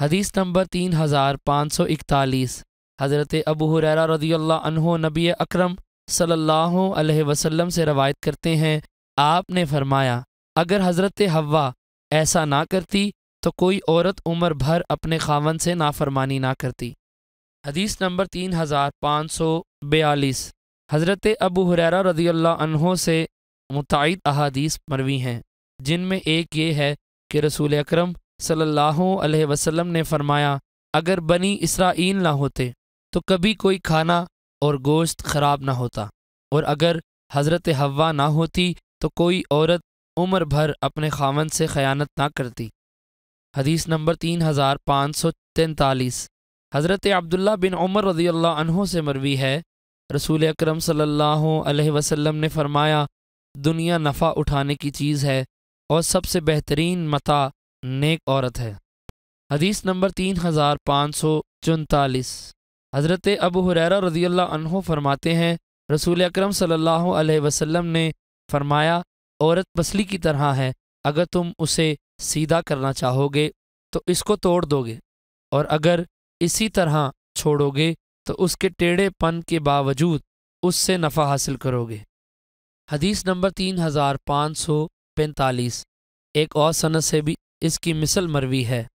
हदीस नंबर तीन हज़ार पाँच सौ इकतालीस हज़रत अबू हुररा रदी अनहो नबी अक्रम सल्लल्लाहु अलैहि वसल्लम से रवायत करते हैं आपने फरमाया अगर हज़रत हवा ऐसा ना करती तो कोई औरत उम्र भर अपने खावन से नाफरमानी ना करती हदीस नंबर तीन हज़ार पाँच सौ बयालीस हज़रत अबू हुररा रदी अनहों से मुतद अहादीस मरवी हैं जिनमें एक ये है कि रसूल अक्रम सल्लल्लाहु अलैहि वसल्लम ने फरमाया अगर बनी इसराइल ना होते तो कभी कोई खाना और गोश्त ख़राब ना होता और अगर हज़रत हवा ना होती तो कोई औरत उम्र भर अपने खावन से ख़यानत ना करती हदीस नंबर तीन हज़ार पाँच सौ तैंतालीस हज़रत अब्दुल्ला बिन उमर रजील्लाहों से मरवी है रसूल अक्रम वसल्लम ने फरमाया दुनिया नफ़ा उठाने की चीज़ है और सबसे बेहतरीन मता नेक औरत है हदीस नंबर तीन हज़ार पाँच सौ चौतालीस हज़रत अब हुररा रज़ी फरमाते हैं रसूल अक्रम सम ने फरमाया औरत पसली की तरह है अगर तुम उसे सीधा करना चाहोगे तो इसको तोड़ दोगे और अगर इसी तरह छोड़ोगे तो उसके टेढ़ेपन के बावजूद उससे नफ़ा हासिल करोगे हदीस नंबर तीन हज़ार पाँच सौ पैंतालीस एक और सनत से भी इसकी मिसल मरवी है